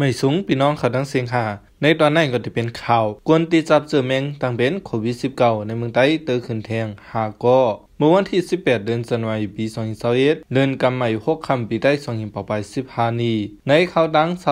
ไม่สูงพี่น้องเขาดังเสียงหาในตอนนั้นก็จะเป็นข่าวกวนตีจับเจอแมงต่างเป็นโควิด -19 ในเมืองไต้เตอขึ้นแทงหาก็เมื่อวันที่ 18 เดือนธันวาคมปี2021เดือนกันยายน6คำปีได้สงหินปอไป15นีในเขาดัง24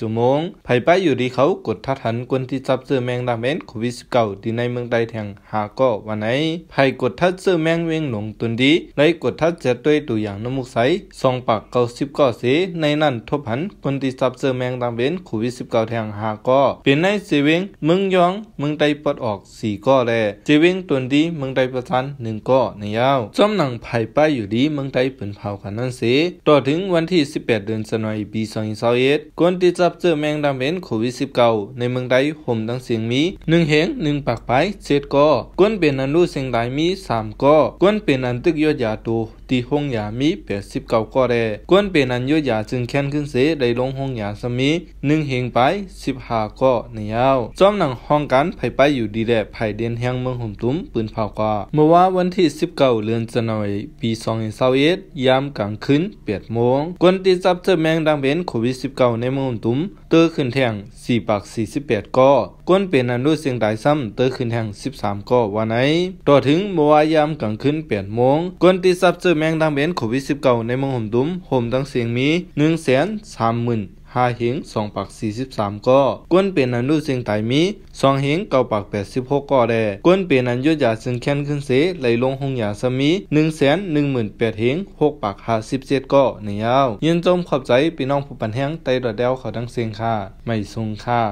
ชัุ่โมงไผไปอยู่ดีเขากดทัดทันคนที่จับเสื้อแมงดาเมนโควิด19ที่ในเมืองใดแทงหาก็วันไหนายกดทัดเสื้อแมงเวงหลงตุนดีในกดทัดเจ็ดต้วยตัวอย่างน้ำมูกใสสองปากเกาิ0ก็เสในนั้นทบหันคนที่จับเสื้อแมงดาเมนโควิด19แทงหาก็เป็นในเสเวงเมืองยอง เมืองใดปลดออก 4ก็แลเสเวงตุนดีเมืองใดประชัน1ก็ในยาวจอมหนังภายป้ายอยู่ดีเมืองไทยเป็่นเผากันนั่นเสต่อถึงวันที่ 18 เดือนธันวาคมปี2021ก่อนที่จับเจอแมงดาเป็นโควิด -19 ในเมืองไทยห่มดังเสียงมี1แหง1ปากไป7กอก้นเป็นอนรูเสียงไดมี 3กอก้นเป็นอันตึกยอดยาโตตีห้องยามีแปดสิบเก้าก็อด้กวนเป็นอันยอยาจึงแค้นขึ้นเสได้ลงห้องยาสมีหนึ่งเฮงไปสิบห้าก็ในยาวจอมหนังห้องกันไผไปอยู่ดีแดไผเดนแห่งเมืองห่มตุ้มปืนเผากว่าเมื่อว่าวันที่สิบเก้าเดือนจันทร์ปีสองเศร้าเอ็ดยามกลางคืนแปดโมงกวนตีจับเจอแมงดังเป็นโควิดสิบเก้าในเมืองห่มตุ้มเตอร์ขึ้นแทงสี่ปากสี่สิบแปดกอกวนเป็นอันดูเสียงได้ซ้ำเตอร์ขึ้นแทงสิบสามกอวันไหนต่อถึงเมื่อว่ายามกลางคืนแปดโมงกวนตีจับเจออแมงดังเบนโควิดสิบเก้าในมืองห่มดุมห่มดังเสียงมีหนึ่งแสนสามหมื่นห้าหิงสองปากสี่สิบสามก่อกวนเป็นอนุเสยงไตมีสองหิงเก้าปากแปดสิบหกก่อแดกวนเป็นอันยุ่ยยาเซยงแค้นขึ้นเสไหลลงหงยาสมีหนึ่งแสนหนึ่งหมื่นแปดหิงหกปากห้าสิบเจ็ดก่อในยาวยินจมขอบใจปีน้องผู้ปันแห้งไตดอเดวเขาดังเสียงค่ะไม่ทรงค่ะ